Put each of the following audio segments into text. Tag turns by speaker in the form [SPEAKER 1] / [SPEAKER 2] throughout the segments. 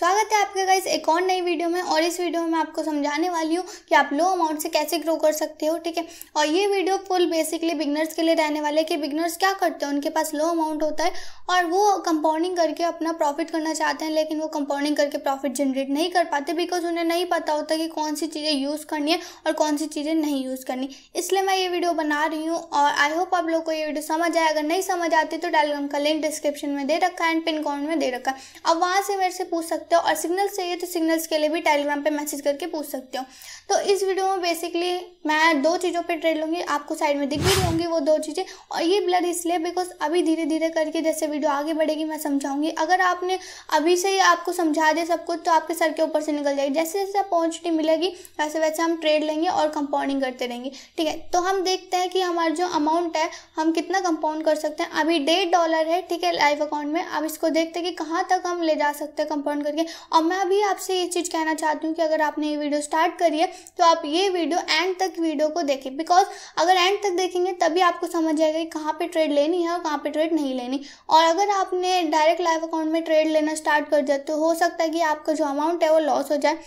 [SPEAKER 1] स्वागत है आपके गाइस एक और नई वीडियो में और इस वीडियो में आपको समझाने वाली हूँ कि आप लो अमाउंट से कैसे ग्रो कर सकते हो ठीक है और ये वीडियो फुल बेसिकली बिगनर्स के लिए रहने वाले कि बिगनर्स क्या करते हैं उनके पास लो अमाउंट होता है और वो कंपाउंडिंग करके अपना प्रॉफिट करना चाहते हैं लेकिन वो कंपाउंडिंग करके प्रॉफिट जनरेट नहीं कर पाते बिकॉज उन्हें नहीं पता होता कि कौन सी चीज़ें यूज़ करनी है और कौन सी चीज़ें नहीं यूज़ करनी इसलिए मैं ये वीडियो बना रही हूँ और आई होप आप लोग को ये वीडियो समझ आए अगर नहीं समझ आती तो टेलीग्राम का लिंक डिस्क्रिप्शन में दे रखा है एंड पिन कॉमेंट में दे रखा है अब वहाँ से मेरे से पूछ सकते सकते हो और सिग्नल्स चाहिए तो सिग्नल्स के लिए भी टेलीग्राम पे मैसेज करके पूछ सकते हो तो इस वीडियो में बेसिकली मैं दो चीज़ों पे ट्रेड लूँगी आपको साइड में दिख भी होंगी वो दो चीज़ें और ये ब्लर इसलिए बिकॉज अभी धीरे धीरे करके जैसे वीडियो आगे बढ़ेगी मैं समझाऊंगी अगर आपने अभी से ही आपको समझा दिया सब कुछ तो आपके सर के ऊपर से निकल जाएगी जैसे जैसे अपॉर्चुनिटी मिलेगी वैसे वैसे हम ट्रेड लेंगे और कंपाउंडिंग करते रहेंगे ठीक है तो हम देखते हैं कि हमारा जो अमाउंट है हम कितना कंपाउंड कर सकते हैं अभी डेढ़ डॉलर है ठीक है लाइव अकाउंट में अब इसको देखते हैं कि कहाँ तक हम ले जा सकते हैं कंपाउंड करके सके और मैं अभी आपसे ये चीज़ कहना चाहती हूँ कि अगर आपने ये वीडियो स्टार्ट करी है तो आप ये वीडियो एंड तक वीडियो को देखें बिकॉज अगर एंड तक देखेंगे तभी आपको समझ जाएगा कि कहाँ पर ट्रेड लेनी है और कहाँ पर ट्रेड नहीं लेनी और अगर आपने डायरेक्ट लाइव अकाउंट में ट्रेड लेना स्टार्ट कर दिया तो हो सकता है कि आपका जो अमाउंट है वो लॉस हो जाए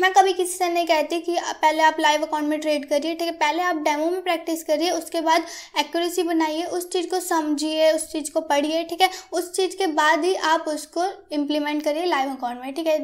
[SPEAKER 1] मैं कभी किसी से नहीं कहती कि पहले आप लाइव अकाउंट में ट्रेड करिए ठीक है पहले आप डेमो में प्रैक्टिस करिए उसके बाद एक्यूरेसी बनाइए उस चीज़ को समझिए उस चीज़ को पढ़िए ठीक है उस चीज़ के बाद ही आप उसको इम्प्लीमेंट करिए लाइव अकाउंट में ठीक है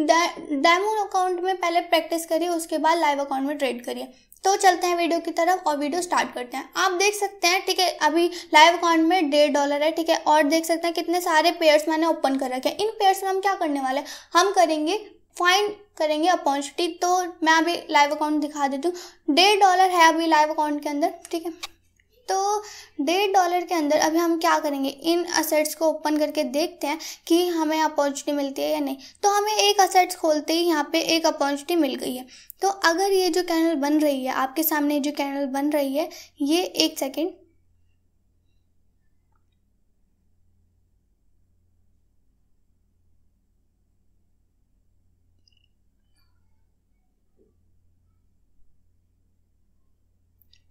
[SPEAKER 1] दैन डेमो अकाउंट में पहले प्रैक्टिस करिए उसके बाद लाइव अकाउंट में ट्रेड करिए तो चलते हैं वीडियो की तरफ और वीडियो स्टार्ट करते हैं आप देख सकते हैं ठीक है अभी लाइव अकाउंट में डेढ़ डॉलर है ठीक है और देख सकते हैं कितने सारे पेयर्स मैंने ओपन कर रखे हैं इन पेयर्स में हम क्या करने वाले हैं हम करेंगे फाइंड करेंगे अपॉर्चुनिटी तो मैं अभी लाइव अकाउंट दिखा देती हूँ डेढ़ डॉलर है अभी लाइव अकाउंट के अंदर ठीक है तो डेढ़ डॉलर के अंदर अभी हम क्या करेंगे इन असेट्स को ओपन करके देखते हैं कि हमें अपॉर्चुनिटी मिलती है या नहीं तो हमें एक असेट्स खोलते ही यहाँ पे एक अपॉर्चुनिटी मिल गई है तो अगर ये जो कैनल बन रही है आपके सामने जो कैनल बन रही है ये एक सेकेंड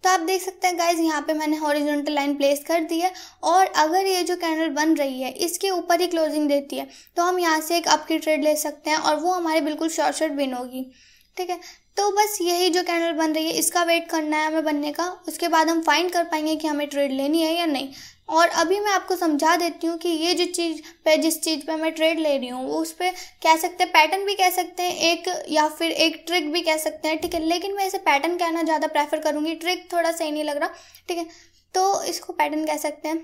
[SPEAKER 1] तो आप देख सकते हैं गाइज यहाँ पे मैंने हॉरिजॉन्टल लाइन प्लेस कर दी है और अगर ये जो कैंडल बन रही है इसके ऊपर ही क्लोजिंग देती है तो हम यहाँ से एक अप की ट्रेड ले सकते हैं और वो हमारे बिल्कुल शॉर्ट शॉर्ट बिन होगी ठीक है तो बस यही जो कैंडल बन रही है इसका वेट करना है हमें बनने का उसके बाद हम फाइंड कर पाएंगे कि हमें ट्रेड लेनी है या नहीं और अभी मैं आपको समझा देती हूँ कि ये जो चीज़ पे जिस चीज़ पे मैं ट्रेड ले रही हूँ वो उस पर कह सकते हैं पैटर्न भी कह सकते हैं एक या फिर एक ट्रिक भी कह सकते हैं ठीक है लेकिन मैं इसे पैटर्न कहना ज़्यादा प्रेफर करूँगी ट्रिक थोड़ा सही नहीं लग रहा ठीक है तो इसको पैटर्न कह सकते हैं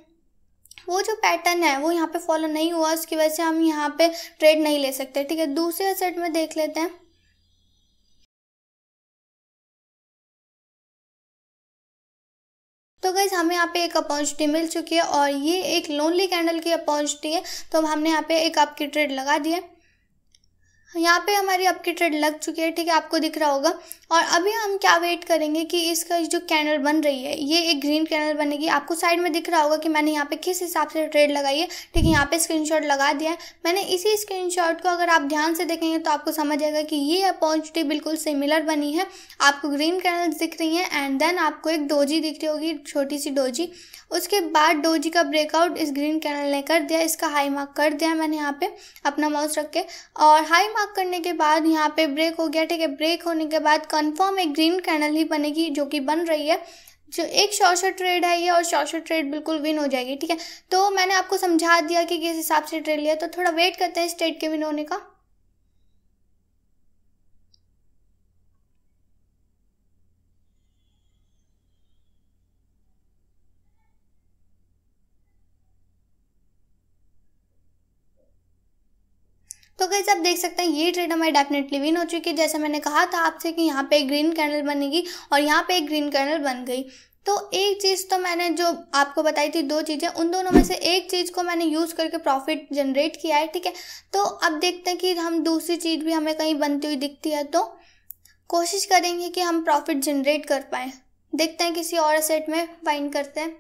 [SPEAKER 1] वो जो पैटर्न है वो यहाँ पे फॉलो नहीं हुआ उसकी वजह से
[SPEAKER 2] हम यहाँ पे ट्रेड नहीं ले सकते ठीक है दूसरे सेट में देख लेते हैं तो गई हमें यहाँ पे एक अपॉर्चुनिटी मिल चुकी है और ये एक लोनली कैंडल की अपॉर्चुनिटी है तो हमने यहाँ
[SPEAKER 1] पे एक आपकी ट्रेड लगा दी है यहाँ पे हमारी आपकी ट्रेड लग चुकी है ठीक है आपको दिख रहा होगा और अभी हम क्या वेट करेंगे कि इसका जो कैनल बन रही है ये एक ग्रीन कैनल बनेगी आपको साइड में दिख रहा होगा कि मैंने यहाँ पे किस हिसाब से ट्रेड लगाई है ठीक है यहाँ पे स्क्रीनशॉट लगा दिया है मैंने इसी स्क्रीनशॉट को अगर आप ध्यान से देखेंगे तो आपको समझ आएगा कि ये अपॉर्चुनिटी बिल्कुल सिमिलर बनी है आपको ग्रीन कैनल दिख रही है एंड देन आपको एक डोजी दिख रही होगी छोटी सी डोजी उसके बाद डोजी का ब्रेकआउट इस ग्रीन कैनल ने कर दिया इसका हाई मार्क कर दिया मैंने यहाँ पे अपना माउस रख के और हाई मार्क करने के बाद यहाँ पे ब्रेक हो गया ठीक है ब्रेक होने के बाद कन्फर्म एक ग्रीन कैंडल ही बनेगी जो कि बन रही है जो एक शॉर्ट ट्रेड है ये और शॉर्ट ट्रेड बिल्कुल विन हो जाएगी ठीक है तो मैंने आपको समझा दिया कि किस हिसाब से ट्रेड लिया तो थोड़ा वेट करते हैं स्टेट के विन होने का तो कैसे आप देख सकते हैं ये ट्रेड हमारी डेफिनेटली विन हो चुकी है जैसे मैंने कहा था आपसे कि यहाँ पे एक ग्रीन कैंडल बनेगी और यहाँ पे एक ग्रीन कैंडल बन गई तो एक चीज़ तो मैंने जो आपको बताई थी दो चीज़ें उन दोनों में से एक चीज़ को मैंने यूज़ करके प्रॉफिट जनरेट किया है ठीक है तो अब देखते हैं कि हम दूसरी चीज़ भी हमें कहीं बनती हुई दिखती है तो
[SPEAKER 2] कोशिश करेंगे कि हम प्रॉफिट जनरेट कर पाएँ देखते हैं किसी और सेट में फाइन करते हैं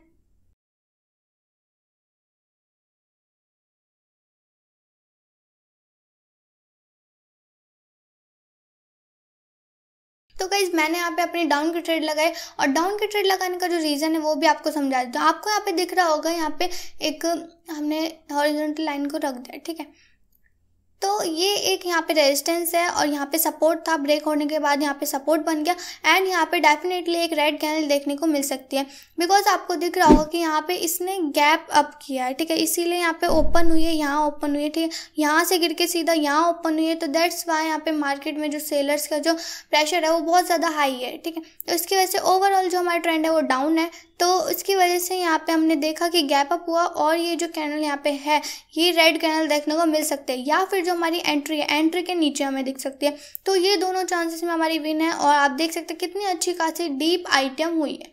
[SPEAKER 2] गाइज मैंने यहाँ पे अपने डाउन के ट्रेड लगाए और डाउन के ट्रेड लगाने का जो रीज़न है वो भी आपको
[SPEAKER 1] समझा देता हूँ आपको यहाँ पे दिख रहा होगा यहाँ पे एक हमने हॉरिजॉन्टल लाइन को रख दिया ठीक है तो ये एक यहाँ पे रेजिस्टेंस है और यहाँ पे सपोर्ट था ब्रेक होने के बाद यहाँ पे सपोर्ट बन गया एंड यहाँ पे डेफिनेटली एक रेड कैंडल देखने को मिल सकती है बिकॉज आपको दिख रहा होगा कि यहाँ पे इसने गैप अप किया है ठीक है इसीलिए यहाँ पे ओपन हुई है यहाँ ओपन हुई है ठीक है यहाँ से गिर के सीधा यहाँ ओपन हुई है तो दैट्स वाई यहाँ पे मार्केट में जो सेलर्स का जो प्रेशर है वो बहुत ज़्यादा हाई है ठीक है तो इसकी वजह से ओवरऑल जो हमारा ट्रेंड है वो डाउन है तो इसकी वजह से यहाँ पे हमने देखा कि गैप अप हुआ और ये जो कैनल यहाँ पे है ये रेड कैनल देखने को मिल सकते हैं या फिर जो हमारी एंट्री है एंट्री के नीचे हमें दिख सकती है तो ये दोनों चांसेस में हमारी विन है और आप देख सकते हैं कितनी अच्छी खासी डीप आइटम हुई है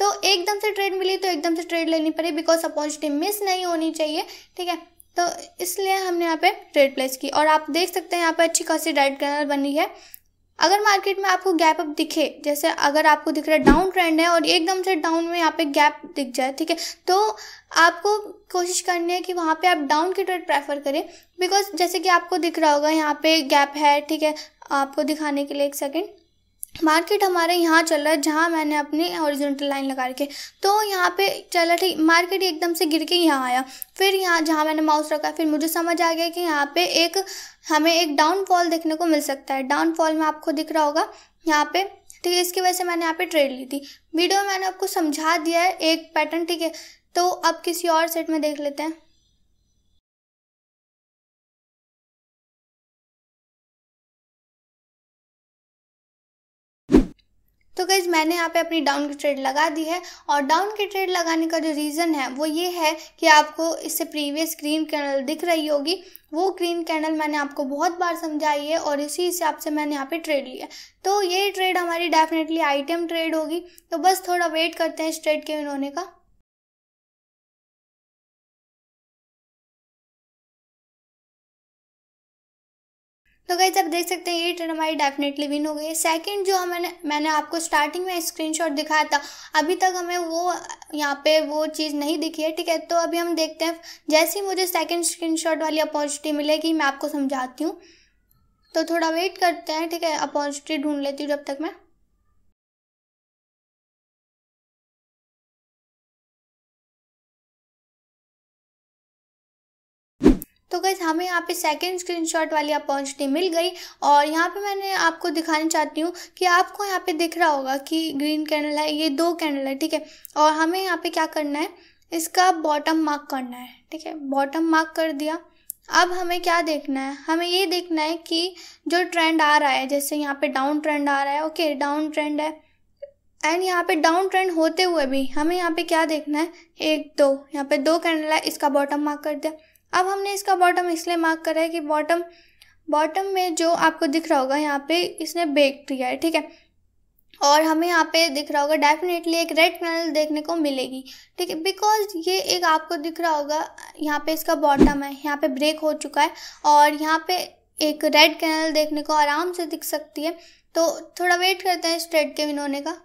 [SPEAKER 1] तो एकदम से ट्रेड मिली तो एकदम से ट्रेड लेनी पड़ी बिकॉज अपॉर्चुनिटी मिस नहीं होनी चाहिए ठीक है तो इसलिए हमने यहाँ पे ट्रेड प्लेस की और आप देख सकते हैं यहाँ पे अच्छी खासी डाइट कैनल बनी है अगर मार्केट में आपको गैप अप दिखे जैसे अगर आपको दिख रहा है डाउन ट्रेंड है और एकदम से डाउन में यहाँ पे गैप दिख जाए ठीक है तो आपको कोशिश करनी है कि वहाँ पे आप डाउन की ट्रेड प्रेफर करें बिकॉज जैसे कि आपको दिख रहा होगा यहाँ पे गैप है ठीक है आपको दिखाने के लिए एक सेकेंड मार्केट हमारे यहाँ चल रहा है जहाँ मैंने अपनी ओरिजिनल लाइन लगा रखी तो यहाँ पे चला ठीक मार्केट एकदम से गिर के यहाँ आया फिर यहाँ जहाँ मैंने माउस रखा फिर मुझे समझ आ गया कि यहाँ पे एक हमें एक डाउनफॉल देखने को मिल सकता है डाउनफॉल में आपको दिख रहा होगा यहाँ पे ठीक है इसकी वजह से मैंने यहाँ पे ट्रेड ली थी वीडियो में मैंने आपको समझा दिया है एक
[SPEAKER 3] पैटर्न ठीक है तो अब किसी और सेट में देख लेते हैं
[SPEAKER 2] तो गैज़ मैंने यहाँ पे अपनी डाउन की ट्रेड लगा दी है और डाउन की ट्रेड
[SPEAKER 1] लगाने का जो रीज़न है वो ये है कि आपको इससे प्रीवियस ग्रीन कैंडल दिख रही होगी वो ग्रीन कैंडल मैंने आपको बहुत बार समझाई है और इसी हिसाब से मैंने यहाँ पे ट्रेड लिया तो
[SPEAKER 2] ये ट्रेड हमारी डेफिनेटली आइटम ट्रेड होगी तो बस थोड़ा वेट करते हैं इस ट्रेड के इन्होंने का
[SPEAKER 3] तो गाइज आप देख सकते हैं ये ट्रेन हमारी डेफिनेटली विन हो गई है
[SPEAKER 1] सेकेंड जो मैंने मैंने आपको स्टार्टिंग में स्क्रीनशॉट दिखाया था अभी तक हमें वो यहाँ पे वो चीज़ नहीं दिखी है ठीक है तो अभी हम देखते हैं जैसे ही मुझे सेकेंड स्क्रीनशॉट वाली अपॉर्चुनिटी
[SPEAKER 2] मिलेगी मैं आपको समझाती हूँ तो थोड़ा वेट करते हैं ठीक है अपॉर्चुनिटी ढूंढ लेती हूँ जब तक मैं तो गैस हमें यहाँ पे सेकंड स्क्रीनशॉट वाली अपॉर्चुनिटी मिल गई और यहाँ पे मैंने आपको दिखाना चाहती हूँ
[SPEAKER 1] कि आपको यहाँ पे दिख रहा होगा कि ग्रीन कैंडल है ये दो कैंडल है ठीक है और हमें यहाँ पे क्या करना है इसका बॉटम मार्क करना है ठीक है बॉटम मार्क कर दिया अब हमें क्या देखना है हमें ये देखना है कि जो ट्रेंड आ रहा है जैसे यहाँ पे डाउन ट्रेंड आ रहा है ओके डाउन ट्रेंड है एंड यहाँ पे डाउन ट्रेंड होते हुए भी हमें यहाँ पे क्या देखना है एक दो यहाँ पे दो कैंडल है इसका बॉटम मार्क कर दिया अब हमने इसका बॉटम इसलिए मार्क करा है कि बॉटम बॉटम में जो आपको दिख रहा होगा यहाँ पे इसने बेक किया है ठीक है और हमें यहाँ पे दिख रहा होगा डेफिनेटली एक रेड कलर देखने को मिलेगी ठीक है बिकॉज ये एक आपको दिख रहा होगा यहाँ पे इसका बॉटम है यहाँ पे ब्रेक हो चुका है और यहाँ पे एक रेड कैनल देखने को आराम से दिख सकती है तो थोड़ा वेट करते हैं इस ट्रेड के विनोने का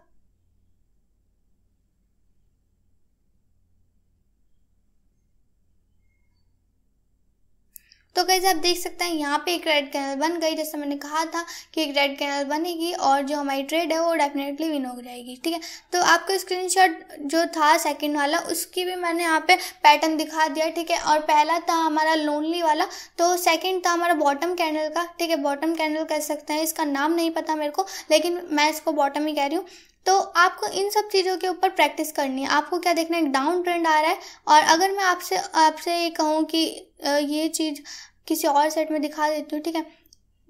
[SPEAKER 1] तो कैसे आप देख सकते हैं यहाँ पे एक रेड कैनल बन गई जैसे मैंने कहा था कि एक रेड कैनल बनेगी और जो हमारी ट्रेड है वो डेफिनेटली विन हो जाएगी ठीक है तो आपको स्क्रीनशॉट जो था सेकंड वाला उसकी भी मैंने यहाँ पे पैटर्न दिखा दिया ठीक है और पहला था हमारा लोनली वाला तो सेकेंड था हमारा बॉटम कैनल का ठीक है बॉटम कैनल कह सकते हैं इसका नाम नहीं पता मेरे को लेकिन मैं इसको बॉटम ही कह रही हूँ तो आपको इन सब चीज़ों के ऊपर प्रैक्टिस करनी है आपको क्या देखना है डाउन ट्रेंड आ रहा है और अगर मैं आपसे आपसे ये कहूँ कि ये चीज़ किसी और सेट में दिखा देती हूँ ठीक है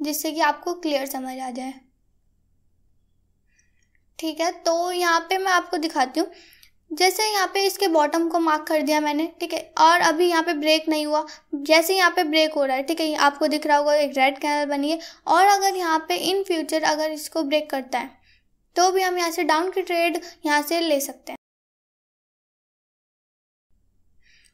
[SPEAKER 1] जिससे कि आपको क्लियर समझ आ जाए ठीक है तो यहाँ पे मैं आपको दिखाती हूँ जैसे यहाँ पे इसके बॉटम को मार्क कर दिया मैंने ठीक है और अभी यहाँ पे ब्रेक नहीं हुआ जैसे यहाँ पे ब्रेक हो रहा है ठीक है आपको दिख रहा होगा एक रेड कैनल बनी है और अगर यहाँ पे इन फ्यूचर अगर इसको ब्रेक करता है तो भी हम यहाँ से डाउन की ट्रेड यहाँ से ले सकते हैं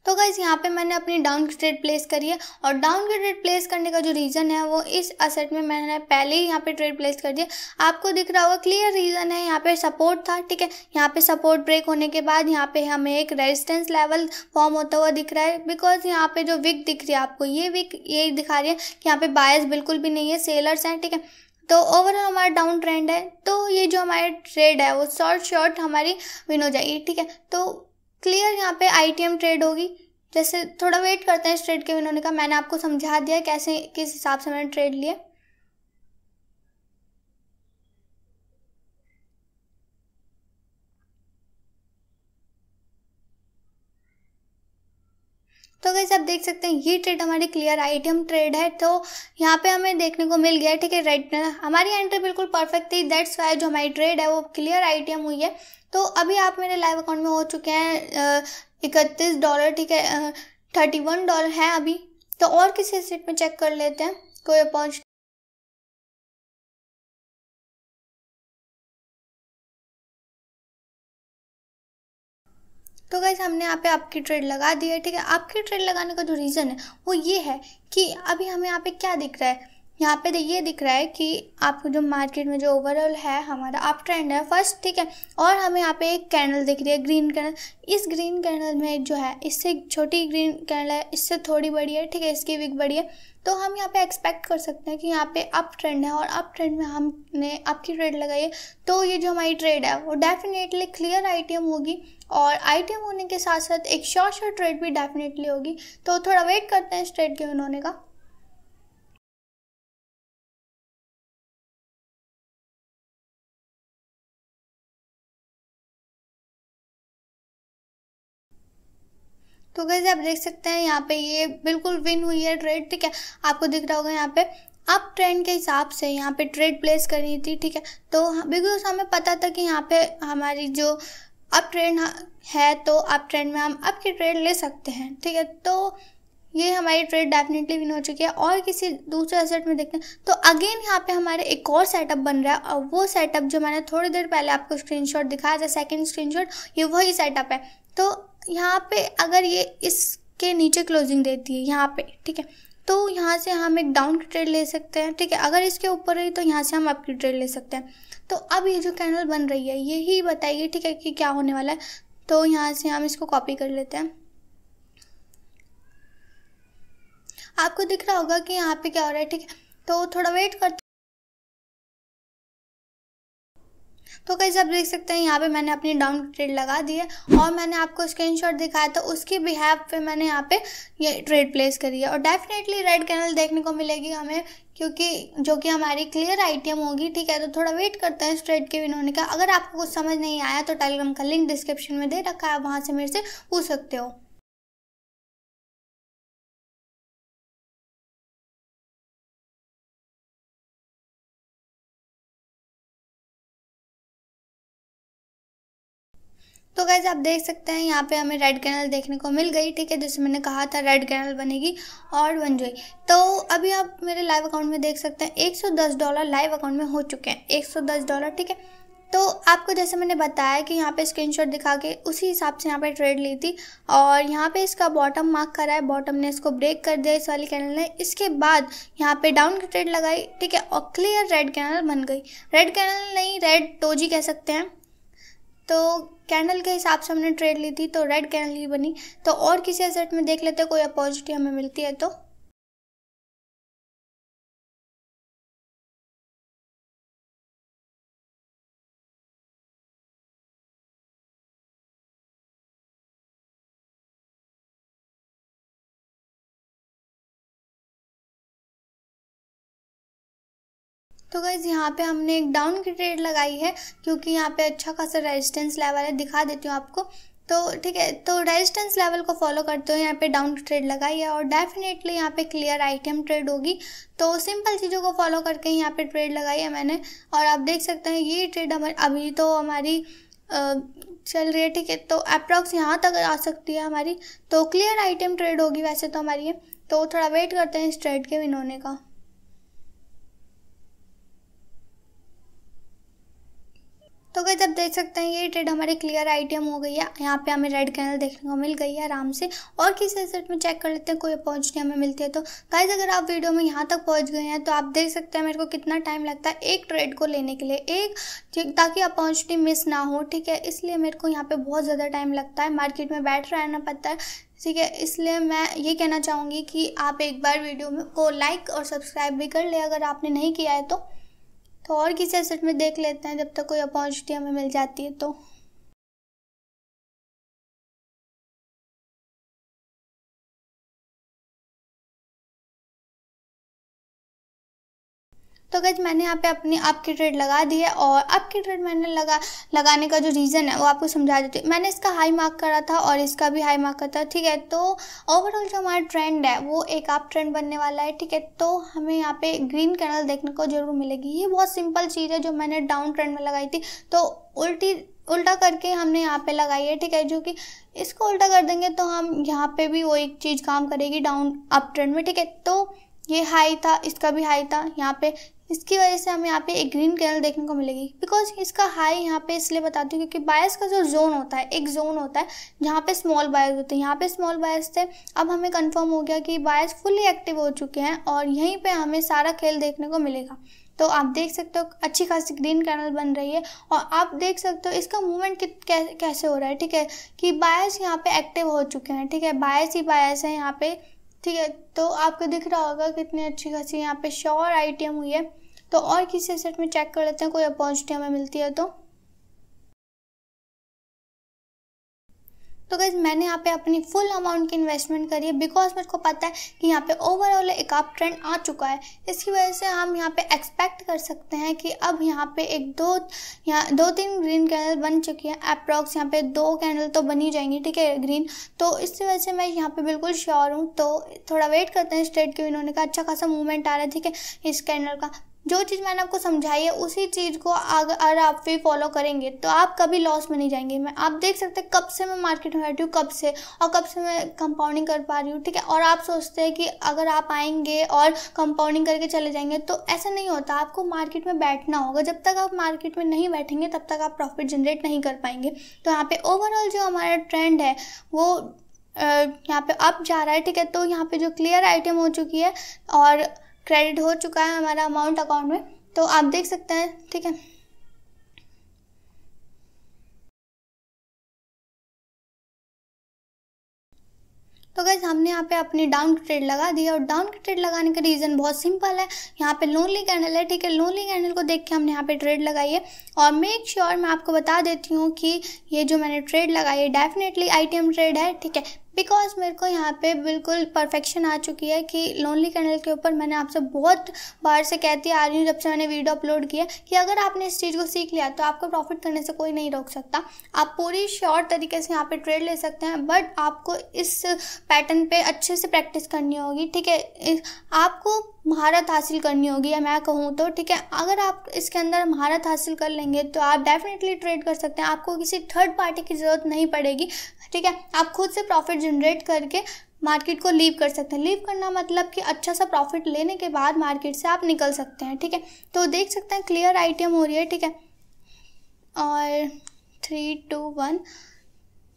[SPEAKER 1] तो गाइज यहाँ पे मैंने अपनी डाउन की ट्रेड प्लेस करी है और डाउन की ट्रेड प्लेस करने का जो रीज़न है वो इस असेट में मैंने पहले ही यहाँ पे ट्रेड प्लेस कर दिया आपको दिख रहा होगा क्लियर रीज़न है यहाँ पे सपोर्ट था ठीक है यहाँ पे सपोर्ट ब्रेक होने के बाद यहाँ पे हमें एक रेजिस्टेंस लेवल फॉर्म होता हुआ दिख रहा है बिकॉज यहाँ पे जो विक दिख रही है आपको ये विक ये दिखा रही है कि यहाँ पे बायस बिल्कुल भी नहीं है सेलर्स हैं ठीक है तो ओवरऑल हमारा डाउन ट्रेंड है तो ये जो हमारे ट्रेड है वो शॉर्ट शॉर्ट हमारी विन हो जाएगी ठीक है तो क्लियर यहाँ पे आई ट्रेड होगी जैसे थोड़ा वेट करते हैं इस ट्रेड के विन होने का मैंने आपको समझा दिया कैसे किस हिसाब से मैंने ट्रेड लिए तो गैस आप देख सकते हैं ये ट्रेड हमारी क्लियर आइडियम ट्रेड है तो यहाँ पे हमें देखने को मिल गया ठीक है रेड हमारी एंट्री बिल्कुल परफेक्ट थी दैट्स वाई जो हमारी ट्रेड है वो क्लियर आइडियम हुई है तो अभी आप मेरे लाइव अकाउंट में हो चुके हैं
[SPEAKER 2] इकतीस डॉलर ठीक है थर्टी वन डॉलर है अभी तो और किसी सीट में चेक कर लेते हैं कोई अपॉर्चुनिटी तो गैस हमने यहाँ पे आपकी ट्रेड लगा दी है ठीक है आपकी ट्रेड लगाने का जो रीज़न है वो ये है कि
[SPEAKER 1] अभी हमें यहाँ पे क्या दिख रहा है यहाँ पे ये दिख रहा है कि आपको जो मार्केट में जो ओवरऑल है हमारा अप ट्रेंड है फर्स्ट ठीक है और हमें यहाँ पे एक कैंडल दिख रही है ग्रीन कैंडल इस ग्रीन कैंडल में जो है इससे छोटी ग्रीन कैंडल है इससे थोड़ी बड़ी है ठीक है इसकी विक बड़ी है तो हम यहाँ पे एक्सपेक्ट कर सकते हैं कि यहाँ पे अप ट्रेंड है और अप ट्रेंड में हमने आपकी ट्रेड लगाई है तो ये जो हमारी ट्रेड है वो डेफिनेटली क्लियर आई होगी और आई
[SPEAKER 2] होने के साथ साथ एक शॉर्ट शॉर्ट ट्रेड भी डेफिनेटली होगी तो थोड़ा वेट करते हैं इस ट्रेड के उन्होंने का तो कैसे आप देख सकते हैं यहाँ पे ये बिल्कुल विन हुई है ट्रेड ठीक
[SPEAKER 1] है आपको दिख रहा होगा यहाँ पे अब ट्रेंड के हिसाब से यहाँ पे ट्रेड प्लेस करनी थी ठीक है तो बिकॉज हाँ, हमें पता था कि यहाँ पे हमारी जो अब ट्रेंड है तो अब ट्रेंड में हम अब की ट्रेड ले सकते हैं ठीक है तो ये हमारी ट्रेड डेफिनेटली विन हो चुकी है और किसी दूसरे एसेट में देखते हैं तो अगेन यहाँ पे हमारे एक और सेटअप बन रहा है और वो सेटअप जो मैंने थोड़ी देर पहले आपको स्क्रीनशॉट दिखाया था सेकंड स्क्रीनशॉट ये वही सेटअप है तो यहाँ पे अगर ये इसके नीचे क्लोजिंग देती है यहाँ पे ठीक है तो यहाँ से हम एक डाउन की ट्रेड ले सकते हैं ठीक है अगर इसके ऊपर रही तो यहाँ से हम अप की ट्रेड ले सकते हैं तो अब ये जो कैंडल बन रही है ये ही बताइए ठीक है कि क्या होने वाला है तो यहाँ से हम
[SPEAKER 2] इसको कॉपी कर लेते हैं आपको दिख रहा होगा कि यहाँ पे क्या हो रहा है ठीक है तो थोड़ा वेट करते तो कैसे आप देख सकते हैं यहाँ पे मैंने अपनी डाउन ट्रेड लगा दी है और मैंने आपको
[SPEAKER 1] स्क्रीनशॉट दिखाया था उसके बिहाव पे मैंने यहाँ पे ये ट्रेड प्लेस करी है और डेफिनेटली रेड कैनल देखने को मिलेगी हमें क्योंकि जो कि हमारी क्लियर आइटम होगी ठीक है तो थोड़ा वेट
[SPEAKER 2] करते हैं स्ट्रेट के विन होने का अगर आपको कुछ समझ नहीं आया तो टेलीग्राम का लिंक डिस्क्रिप्शन में दे रखा है वहाँ से मेरे से पूछ सकते हो तो गैज आप देख सकते हैं यहाँ पे हमें रेड कैनल देखने को मिल गई ठीक है जैसे मैंने कहा था रेड कैनल बनेगी और बन जाए
[SPEAKER 1] तो अभी आप मेरे लाइव अकाउंट में देख सकते हैं 110 डॉलर लाइव अकाउंट में हो चुके हैं 110 डॉलर ठीक है तो आपको जैसे मैंने बताया कि यहाँ पे स्क्रीनशॉट दिखा के उसी हिसाब से यहाँ पे ट्रेड ली थी और यहाँ पे इसका बॉटम मार्क करा है बॉटम ने इसको ब्रेक कर दिया इस वाली कैनल ने इसके बाद यहाँ पे डाउन की ट्रेड लगाई ठीक है और क्लियर रेड कैनल बन गई रेड कैनल नहीं रेड टोजी कह सकते हैं तो कैंडल के हिसाब से हमने ट्रेड ली थी तो
[SPEAKER 3] रेड
[SPEAKER 2] कैंडल ही बनी तो और किसी एसेट में देख लेते कोई अपॉर्चुनिटी हमें मिलती है तो तो गाइज यहाँ पे हमने एक डाउन की ट्रेड लगाई है क्योंकि यहाँ पे अच्छा खासा रेजिस्टेंस लेवल है दिखा देती हूँ आपको तो ठीक है
[SPEAKER 1] तो रेजिस्टेंस लेवल को फॉलो करते हुए यहाँ पे डाउन ट्रेड लगाई है और डेफिनेटली यहाँ पे क्लियर आइटम ट्रेड होगी तो सिंपल चीज़ों को फॉलो करके यहाँ पे ट्रेड लगाई है मैंने और आप देख सकते हैं ये ट्रेड हमारी अभी तो हमारी चल रही है ठीक है तो अप्रॉक्स यहाँ तक आ सकती है हमारी तो क्लियर आइटम ट्रेड होगी वैसे तो हमारी ये तो थोड़ा वेट करते हैं इस ट्रेड के विन होने का तो गई आप देख सकते हैं ये ट्रेड हमारी क्लियर आइटम हो गई है यहाँ पे हमें रेड कैनल देखने को मिल गई है आराम से और किसी एसेट में चेक कर लेते हैं कोई अपॉर्चुनिटी हमें मिलती है तो गाइज अगर आप वीडियो में यहाँ तक पहुँच गए हैं तो आप देख सकते हैं मेरे को कितना टाइम लगता है एक ट्रेड को लेने के लिए एक ताकि अपॉर्चुनिटी मिस ना हो ठीक है इसलिए मेरे को यहाँ पर बहुत ज़्यादा टाइम लगता है मार्केट में बैठ रहना पड़ता है ठीक है इसलिए मैं ये कहना चाहूँगी कि आप एक बार वीडियो को लाइक और सब्सक्राइब भी कर ले अगर आपने नहीं किया है तो तो और किसी एसेट में देख
[SPEAKER 3] लेते हैं जब तक कोई अपॉर्चुनिटी हमें मिल जाती है तो तो गज मैंने यहाँ पे अपनी आपकी की ट्रेड लगा दी है
[SPEAKER 1] और अब की ट्रेड मैंने लगा लगाने का जो रीज़न है वो आपको समझा देती हूँ मैंने इसका हाई मार्क करा था और इसका भी हाई मार्क करा था ठीक है तो ओवरऑल जो हमारा ट्रेंड है वो एक आप ट्रेंड बनने वाला है ठीक है तो हमें यहाँ पे ग्रीन कैनल देखने को जरूर मिलेगी ये बहुत सिंपल चीज़ है जो मैंने डाउन ट्रेंड में लगाई थी तो उल्टी उल्टा करके हमने यहाँ पे लगाई है ठीक है जो कि इसको उल्टा कर देंगे तो हम यहाँ पे भी वो एक चीज़ काम करेगी डाउन अप ट्रेंड में ठीक है तो ये हाई था इसका भी हाई था यहाँ पे इसकी वजह से हमें यहाँ पे एक ग्रीन कलर देखने को मिलेगी बिकॉज इसका हाई यहाँ पे इसलिए बताती हूँ क्योंकि बायस का जो जोन होता है एक जोन होता है जहाँ पे स्मॉल बायस होते हैं यहाँ पे स्मॉल बायस थे अब हमें कंफर्म हो गया कि बायस फुली एक्टिव हो चुके हैं और यहीं पे हमें सारा खेल देखने को मिलेगा तो आप देख सकते हो अच्छी खासी ग्रीन कैनल बन रही है और आप देख सकते हो इसका मूवमेंट कैसे हो रहा है ठीक है कि बायस यहाँ पे एक्टिव हो चुके हैं ठीक है बायस ही बायस है यहाँ पे ठीक है तो आपको दिख रहा होगा कितनी अच्छी खासी यहाँ पे श्योर आइटम हुई है तो और किसी सेट में चेक कर लेते हैं कोई अपॉर्चुनिटी हमें मिलती है तो तो गैस मैंने यहाँ पे अपनी फुल अमाउंट की इन्वेस्टमेंट करी है बिकॉज मेरे को पता है कि यहाँ पे ओवरऑल एक आप ट्रेंड आ चुका है इसकी वजह से हम यहाँ पे एक्सपेक्ट कर सकते हैं कि अब यहाँ पे एक दो यहाँ दो तीन ग्रीन कैंडल बन चुकी है अप्रॉक्स यहाँ पे दो कैंडल तो बनी जाएंगी ठीक है ग्रीन तो इसकी वजह से मैं यहाँ पे बिल्कुल श्योर हूँ तो थोड़ा वेट करते हैं स्टेट के इन्होंने कहा अच्छा खासा मूवमेंट आ रहा है ठीक है इस कैंडल का जो चीज़ मैंने आपको समझाई है उसी चीज़ को अगर आप भी फॉलो करेंगे तो आप कभी लॉस में नहीं जाएंगे मैं आप देख सकते हैं कब से मैं मार्केट में बैठी हूँ कब से और कब से मैं कंपाउंडिंग कर पा रही हूँ ठीक है और आप सोचते हैं कि अगर आप आएंगे और कंपाउंडिंग करके चले जाएंगे तो ऐसा नहीं होता आपको मार्केट में बैठना होगा जब तक आप मार्केट में नहीं बैठेंगे तब तक आप प्रॉफिट जनरेट नहीं कर पाएंगे तो यहाँ पर ओवरऑल जो हमारा ट्रेंड है वो यहाँ पे अप जा रहा है ठीक है तो यहाँ पे जो क्लियर आइटम हो चुकी है
[SPEAKER 2] और क्रेडिट हो चुका है हमारा अमाउंट अकाउंट में तो आप देख सकते हैं ठीक है तो गैस हमने यहाँ पे अपनी डाउन ट्रेड लगा दी और डाउन ट्रेड लगाने
[SPEAKER 1] का रीज़न बहुत सिंपल है यहाँ पे लोनली कैंडल है ठीक है लोनली कैंडल को देख के हमने यहाँ पे ट्रेड लगाई है और मेक श्योर sure मैं आपको बता देती हूँ कि ये जो मैंने ट्रेड लगाई है डेफिनेटली आईटीएम ट्रेड है ठीक है बिकॉज मेरे को यहाँ पे बिल्कुल परफेक्शन आ चुकी है कि लोनली कैनल के ऊपर मैंने आपसे बहुत बार से कहती आ रही हूँ जब से मैंने वीडियो अपलोड किया कि अगर आपने इस चीज़ को सीख लिया तो आपको प्रॉफिट करने से कोई नहीं रोक सकता आप पूरी श्योर तरीके से यहाँ पे ट्रेड ले सकते हैं बट आपको इस पैटर्न पे अच्छे से प्रैक्टिस करनी होगी ठीक है आपको महारत हासिल करनी होगी या मैं कहूँ तो ठीक है अगर आप इसके अंदर महारत हासिल कर लेंगे तो आप डेफिनेटली ट्रेड कर सकते हैं आपको किसी थर्ड पार्टी की ज़रूरत नहीं पड़ेगी ठीक है आप खुद से प्रॉफिट जनरेट करके मार्केट को लीव कर सकते हैं लीव करना मतलब कि अच्छा सा प्रॉफिट लेने के बाद मार्केट से आप निकल सकते हैं ठीक है तो देख सकते हैं क्लियर आइटम हो रही है ठीक है और थ्री टू वन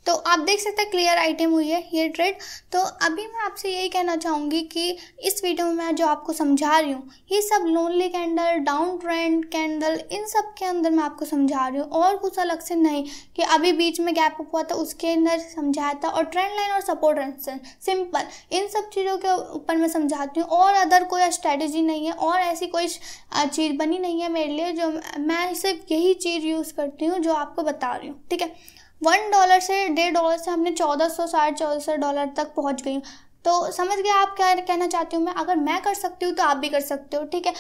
[SPEAKER 1] तो आप देख सकते हैं क्लियर आइटम हुई है ये ट्रेड तो अभी मैं आपसे यही कहना चाहूँगी कि इस वीडियो में मैं जो आपको समझा रही हूँ ये सब lonely candle down trend candle इन सब के अंदर मैं आपको समझा रही हूँ और कुछ अलग से नहीं कि अभी बीच में गैप अप हुआ था उसके अंदर समझाया था और ट्रेंड लाइन और सपोर्ट रेंसन सिंपल इन सब चीज़ों के ऊपर मैं समझाती हूँ और अदर कोई स्ट्रैटेजी नहीं है और ऐसी कोई चीज़ बनी नहीं है मेरे लिए जो मैं सिर्फ यही चीज़ यूज़ करती हूँ जो आपको बता रही हूँ ठीक है वन डॉलर से डेढ़ डॉलर से हमने चौदह सौ साढ़े चौदह सौ डॉलर तक पहुंच गई हूँ तो समझ गया आप क्या कहना चाहती हूँ मैं अगर मैं कर सकती हूँ तो आप भी कर सकते हो ठीक है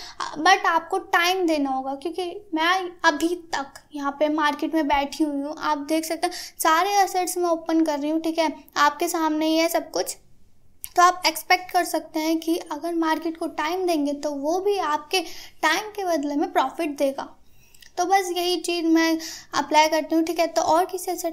[SPEAKER 1] बट आपको टाइम देना होगा क्योंकि मैं अभी तक यहाँ पे मार्केट में बैठी हुई हूँ आप देख सकते हो सारे असेट्स मैं ओपन कर रही हूँ ठीक है आपके सामने ही है सब कुछ तो आप एक्सपेक्ट कर सकते हैं कि अगर मार्केट को टाइम देंगे तो वो भी आपके टाइम के बदले में प्रॉफिट देगा तो बस
[SPEAKER 2] यही चीज़ मैं अप्लाई करती हूँ ठीक है तो और किसी से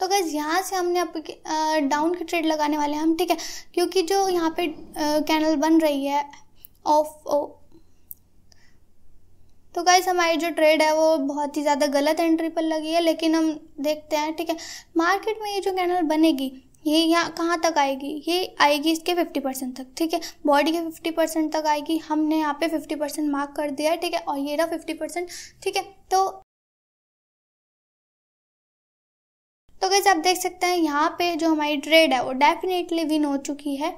[SPEAKER 2] तो गैस यहाँ से हमने अब डाउन की ट्रेड लगाने वाले हैं हम ठीक है
[SPEAKER 1] क्योंकि जो यहाँ पे कैनल बन रही है ऑफ ओ तो गैस हमारी जो ट्रेड है वो बहुत ही ज़्यादा गलत एंट्री पर लगी है लेकिन हम देखते हैं ठीक है मार्केट में ये जो कैनल बनेगी ये यहाँ कहाँ तक आएगी ये आएगी इसके फिफ्टी परसेंट तक ठीक है बॉडी के फिफ्टी परसेंट तक आएगी हमने यहाँ पे फिफ्टी परसेंट मार्क कर
[SPEAKER 2] दिया है ठीक है और ये रहा फिफ्टी परसेंट ठीक है तो तो कैसे आप देख सकते हैं यहाँ पे जो हमारी ट्रेड है वो डेफिनेटली विन हो चुकी
[SPEAKER 1] है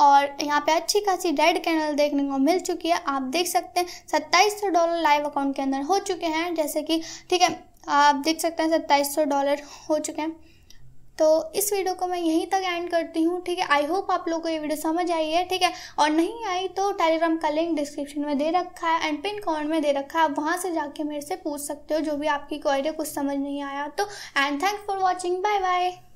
[SPEAKER 1] और यहाँ पे अच्छी खासी रेड कैंडल देखने को मिल चुकी है आप देख सकते हैं सत्ताईस सौ डॉलर लाइव अकाउंट के अंदर हो चुके हैं जैसे कि ठीक है आप देख सकते हैं सत्ताईस सौ डॉलर हो चुके हैं तो इस वीडियो को मैं यहीं तक एंड करती हूँ ठीक है आई होप आप लोग को ये वीडियो समझ आई है ठीक है और नहीं आई तो टेलीग्राम का लिंक डिस्क्रिप्शन में दे रखा है एंड पिन कॉमेंट में दे रखा है आप वहाँ से जाके मेरे से पूछ सकते हो जो भी आपकी क्वेरी कुछ समझ नहीं आया तो
[SPEAKER 3] and thank for watching bye bye